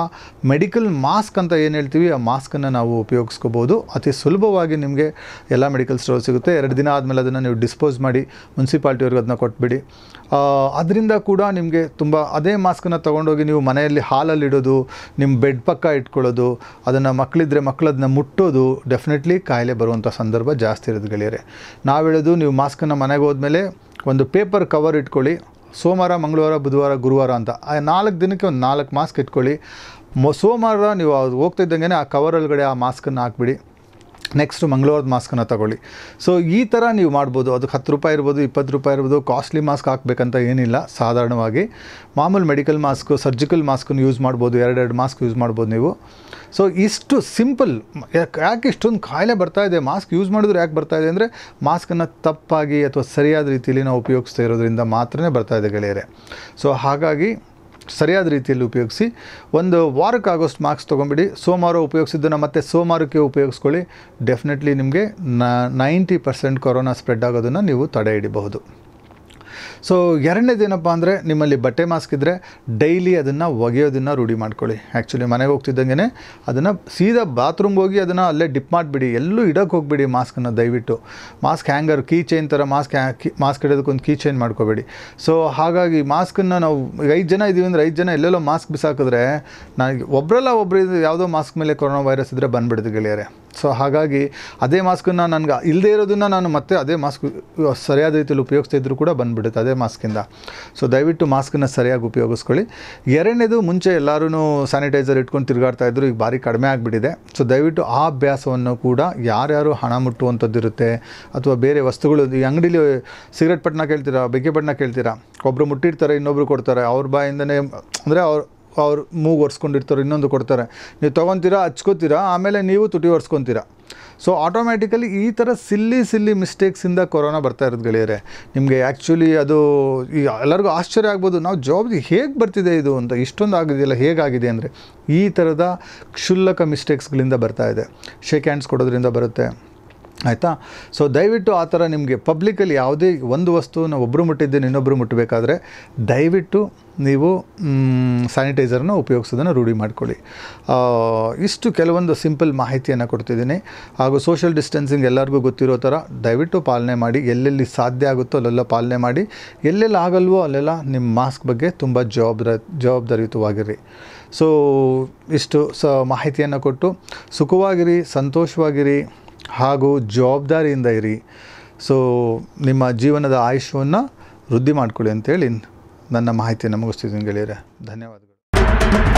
ಮೆಡಿಕಲ್ ಮಾಸ್ಕ್ ಅಂತ ಏನು ಹೇಳ್ತೀವಿ ಆ ಮಾಸ್ಕನ್ನು ನಾವು ಉಪಯೋಗಿಸ್ಕೋಬೋದು ಅತಿ ಸುಲಭವಾಗಿ ನಿಮಗೆ ಎಲ್ಲ ಮೆಡಿಕಲ್ ಸ್ಟೋರ್ ಸಿಗುತ್ತೆ ಎರಡು ದಿನ ಆದಮೇಲೆ ಅದನ್ನು ನೀವು ಡಿಸ್ಪೋಸ್ ಮಾಡಿ ಮುನ್ಸಿಪಾಲ್ಟಿಯವ್ರಿಗೆ ಅದನ್ನ ಕೊಟ್ಬಿಡಿ ಅದರಿಂದ ಕೂಡ ನಿಮಗೆ ತುಂಬ ಅದೇ ಮಾಸ್ಕನ್ನು ತೊಗೊಂಡೋಗಿ ನೀವು ಮನೆಯಲ್ಲಿ ಹಾಲಲ್ಲಿ ಇಡೋದು ನಿಮ್ಮ ಬೆಡ್ ಪಕ್ಕ ಇಟ್ಕೊಳ್ಳೋದು ಅದನ್ನು ಮಕ್ಕಳಿದ್ರೆ ಮಕ್ಕಳದನ್ನ ಮುಟ್ಟೋದು ಡೆಫಿನೆಟ್ಲಿ ಕಾಯಿಲೆ ಬರುವಂಥ ಸಂದರ್ಭ ಜಾಸ್ತಿ ಇರೋದು ಗೆಳೆಯರೆ ನಾವು ಹೇಳೋದು ನೀವು ಮಾಸ್ಕನ್ನು ಮನೆಗೆ ಹೋದ್ಮೇಲೆ ಒಂದು ಪೇಪರ್ ಕವರ್ ಇಟ್ಕೊಳ್ಳಿ ಸೋಮವಾರ ಮಂಗಳವಾರ ಬುಧವಾರ ಗುರುವಾರ ಅಂತ ಆ ನಾಲ್ಕು ದಿನಕ್ಕೆ ಒಂದು ನಾಲ್ಕು ಮಾಸ್ಕ್ ಇಟ್ಕೊಳ್ಳಿ ಮೊ ಸೋಮವಾರ ನೀವು ಹೋಗ್ತಾ ಇದ್ದಂಗೆ ಆ ಕವರ್ ಒಳಗಡೆ ಆ ಮಾಸ್ಕನ್ನು ಹಾಕ್ಬಿಡಿ ನೆಕ್ಸ್ಟು ಮಂಗಳವಾರದ ಮಾಸ್ಕನ್ನು ತಗೊಳ್ಳಿ ಸೊ ಈ ಥರ ನೀವು ಮಾಡ್ಬೋದು ಅದಕ್ಕೆ ಹತ್ತು ರೂಪಾಯಿ ಇರ್ಬೋದು ಇಪ್ಪತ್ತು ರೂಪಾಯಿ ಇರ್ಬೋದು ಕಾಸ್ಟ್ಲಿ ಮಾಸ್ಕ್ ಹಾಕ್ಬೇಕಂತ ಏನಿಲ್ಲ ಸಾಧಾರಣವಾಗಿ ಮಾಮೂಲು ಮೆಡಿಕಲ್ ಮಾಸ್ಕು ಸರ್ಜಿಕಲ್ ಮಾಸ್ಕನ್ನು ಯೂಸ್ ಮಾಡ್ಬೋದು ಎರಡೆರಡು ಮಾಸ್ಕ್ ಯೂಸ್ ಮಾಡ್ಬೋದು ನೀವು ಸೊ ಇಷ್ಟು ಸಿಂಪಲ್ ಯಾಕೆ ಇಷ್ಟೊಂದು ಕಾಯಿಲೆ ಬರ್ತಾ ಇದೆ ಮಾಸ್ಕ್ ಯೂಸ್ ಮಾಡಿದ್ರೆ ಯಾಕೆ ಬರ್ತಾ ಇದೆ ಅಂದರೆ ಮಾಸ್ಕನ್ನು ತಪ್ಪಾಗಿ ಅಥವಾ ಸರಿಯಾದ ರೀತಿಯಲ್ಲಿ ನಾವು ಉಪಯೋಗಿಸ್ತಾ ಇರೋದ್ರಿಂದ ಮಾತ್ರ ಬರ್ತಾ ಇದೆ ಗೆಳೆಯರೆ ಸೊ ಹಾಗಾಗಿ ಸರಿಯಾದ ರೀತಿಯಲ್ಲಿ ಉಪಯೋಗಿಸಿ ಒಂದು ವಾರಕ್ಕಾಗೋಷ್ಟು ಮಾರ್ಕ್ಸ್ ತೊಗೊಂಬಿಡಿ ಸೋಮವಾರ ಉಪಯೋಗಿಸಿದ್ದನ್ನು ಮತ್ತೆ ಸೋಮವಾರಕ್ಕೆ ಉಪಯೋಗಿಸ್ಕೊಳ್ಳಿ ಡೆಫಿನೆಟ್ಲಿ ನಿಮಗೆ ನೈಂಟಿ ಪರ್ಸೆಂಟ್ ಕೊರೋನಾ ಸ್ಪ್ರೆಡ್ ಆಗೋದನ್ನು ನೀವು ತಡೆ ಹಿಡಿಬಹುದು ಸೊ ಎರಡನೇದು ಏನಪ್ಪ ಅಂದರೆ ನಿಮ್ಮಲ್ಲಿ ಬಟ್ಟೆ ಮಾಸ್ಕ್ ಇದ್ದರೆ ಡೈಲಿ ಅದನ್ನು ಒಗೆಯೋದನ್ನು ರೂಢಿ ಮಾಡ್ಕೊಳ್ಳಿ ಆ್ಯಕ್ಚುಲಿ ಮನೆಗೆ ಹೋಗ್ತಿದ್ದಂಗೆ ಅದನ್ನು ಸೀದಾ ಬಾತ್ರೂಮ್ಗೆ ಹೋಗಿ ಅದನ್ನು ಅಲ್ಲೇ ಡಿಪ್ ಮಾಡಿಬಿಡಿ ಎಲ್ಲೂ ಇಡೋಕ್ಕೆ ಹೋಗ್ಬಿಡಿ ಮಾಸ್ಕನ್ನು ದಯವಿಟ್ಟು ಮಾಸ್ಕ್ ಹ್ಯಾಂಗರ್ ಕೀ ಚೈನ್ ಥರ ಮಾಸ್ಕ್ ಹ್ಯಾ ಮಾಸ್ಕ್ ಇಡೋದಕ್ಕೊಂದು ಕೀ ಚೈನ್ ಮಾಡ್ಕೋಬೇಡಿ ಸೊ ಹಾಗಾಗಿ ಮಾಸ್ಕನ್ನು ನಾವು ಐದು ಜನ ಇದ್ದೀವಿ ಅಂದರೆ ಐದು ಜನ ಎಲ್ಲೆಲ್ಲೋ ಮಾಸ್ಕ್ ಬಿಸಾಕಿದ್ರೆ ನನಗೆ ಒಬ್ಬರಲ್ಲ ಒಬ್ಬರು ಯಾವುದೋ ಮಾಸ್ಕ್ ಮೇಲೆ ಕೊರೋನಾ ವೈರಸ್ ಇದ್ದರೆ ಬಂದುಬಿಡ್ತು ಗೆಳೆಯರೆ ಸೊ ಹಾಗಾಗಿ ಅದೇ ಮಾಸ್ಕನ್ನು ನನಗೆ ಇಲ್ಲದೇ ಇರೋದನ್ನು ನಾನು ಮತ್ತೆ ಅದೇ ಮಾಸ್ಕ್ ಸರಿಯಾದ ರೀತಿಯಲ್ಲಿ ಉಪಯೋಗಿಸ್ತಿದ್ರು ಕೂಡ ಬಂದುಬಿಡುತ್ತೆ ಅದೇ ಮಾಸ್ಕಿಂದ ಸೊ ದಯವಿಟ್ಟು ಮಾಸ್ಕನ್ನು ಸರಿಯಾಗಿ ಉಪಯೋಗಿಸ್ಕೊಳ್ಳಿ ಎರಡನೇದು ಮುಂಚೆ ಎಲ್ಲರೂ ಸ್ಯಾನಿಟೈಸರ್ ಇಟ್ಕೊಂಡು ತಿರುಗಾಡ್ತಾ ಇದ್ರು ಈಗ ಭಾರಿ ಕಡಿಮೆ ಆಗಿಬಿಟ್ಟಿದೆ ಸೊ ದಯವಿಟ್ಟು ಆ ಅಭ್ಯಾಸವನ್ನು ಕೂಡ ಯಾರ್ಯಾರು ಹಣ ಮುಟ್ಟುವಂಥದ್ದಿರುತ್ತೆ ಅಥವಾ ಬೇರೆ ವಸ್ತುಗಳು ಈ ಅಂಗಡೀಲಿ ಸಿಗರೆಟ್ ಪಟ್ನ ಕೇಳ್ತೀರಾ ಬೆಂಕಿ ಪಟ್ನ ಕೇಳ್ತೀರಾ ಒಬ್ಬರು ಮುಟ್ಟಿರ್ತಾರೆ ಇನ್ನೊಬ್ರು ಕೊಡ್ತಾರೆ ಅವ್ರ ಬಾಯಿಂದನೇ ಅಂದರೆ ಅವ್ರು ಅವ್ರು ಮೂಗು ಒರ್ಸ್ಕೊಂಡಿರ್ತಾರೆ ಇನ್ನೊಂದು ಕೊಡ್ತಾರೆ ನೀವು ತೊಗೊತೀರಾ ಹಚ್ಕೋತೀರಾ ಆಮೇಲೆ ನೀವು ತುಟಿ ಒರೆಸ್ಕೊತೀರಾ ಸೊ ಆಟೋಮ್ಯಾಟಿಕಲಿ ಈ ಥರ ಸಿಲ್ಲಿ ಸಿಲ್ಲಿ ಮಿಸ್ಟೇಕ್ಸಿಂದ ಕೊರೋನಾ ಬರ್ತಾ ಇರೋದು ಗೆಳೆಯರೆ ನಿಮಗೆ ಆ್ಯಕ್ಚುಲಿ ಅದು ಈ ಎಲ್ಲರಿಗೂ ಆಶ್ಚರ್ಯ ಆಗ್ಬೋದು ನಾವು ಜಾಬ್ಗೆ ಹೇಗೆ ಬರ್ತಿದೆ ಇದು ಅಂತ ಇಷ್ಟೊಂದು ಆಗಿದೆಯಲ್ಲ ಹೇಗಾಗಿದೆ ಅಂದರೆ ಈ ಥರದ ಕ್ಷುಲ್ಲಕ ಮಿಸ್ಟೇಕ್ಸ್ಗಳಿಂದ ಬರ್ತಾ ಇದೆ ಶೇಕ್ ಹ್ಯಾಂಡ್ಸ್ ಕೊಡೋದ್ರಿಂದ ಬರುತ್ತೆ ಆಯಿತಾ ಸೊ ದಯವಿಟ್ಟು ಆ ಥರ ನಿಮಗೆ ಪಬ್ಲಿಕಲ್ಲಿ ಯಾವುದೇ ಒಂದು ವಸ್ತುವನ್ನ ಒಬ್ಬರು ಮುಟ್ಟಿದ್ದೇನೆ ಇನ್ನೊಬ್ಬರು ಮುಟ್ಟಬೇಕಾದ್ರೆ ದಯವಿಟ್ಟು ನೀವು ಸ್ಯಾನಿಟೈಸರ್ನ ಉಪಯೋಗಿಸೋದನ್ನು ರೂಢಿ ಮಾಡ್ಕೊಳ್ಳಿ ಇಷ್ಟು ಕೆಲವೊಂದು ಸಿಂಪಲ್ ಮಾಹಿತಿಯನ್ನು ಕೊಡ್ತಿದ್ದೀನಿ ಹಾಗೂ ಸೋಷಿಯಲ್ ಡಿಸ್ಟೆನ್ಸಿಂಗ್ ಎಲ್ಲರಿಗೂ ಗೊತ್ತಿರೋ ಥರ ದಯವಿಟ್ಟು ಪಾಲನೆ ಮಾಡಿ ಎಲ್ಲೆಲ್ಲಿ ಸಾಧ್ಯ ಆಗುತ್ತೋ ಅಲ್ಲೆಲ್ಲ ಪಾಲನೆ ಮಾಡಿ ಎಲ್ಲೆಲ್ಲ ಆಗಲ್ವೋ ಅಲ್ಲೆಲ್ಲ ನಿಮ್ಮ ಮಾಸ್ಕ್ ಬಗ್ಗೆ ತುಂಬ ಜವಾಬ್ದ ಜವಾಬ್ದಾರಿಯುತವಾಗಿರಿ ಸೊ ಇಷ್ಟು ಸ ಮಾಹಿತಿಯನ್ನು ಕೊಟ್ಟು ಸುಖವಾಗಿರಿ ಸಂತೋಷವಾಗಿರಿ ಹಾಗೂ ಜವಾಬ್ದಾರಿಯಿಂದ ಇರಿ ಸೊ ನಿಮ್ಮ ಜೀವನದ ಆಯುಷ್ಯವನ್ನು ವೃದ್ಧಿ ಮಾಡಿಕೊಳ್ಳಿ ಅಂತೇಳಿ ನನ್ನ ಮಾಹಿತಿಯನ್ನು ಮುಗಿಸ್ತಿದ್ದೀನಿ ಗೆಳೆಯರೆ ಧನ್ಯವಾದಗಳು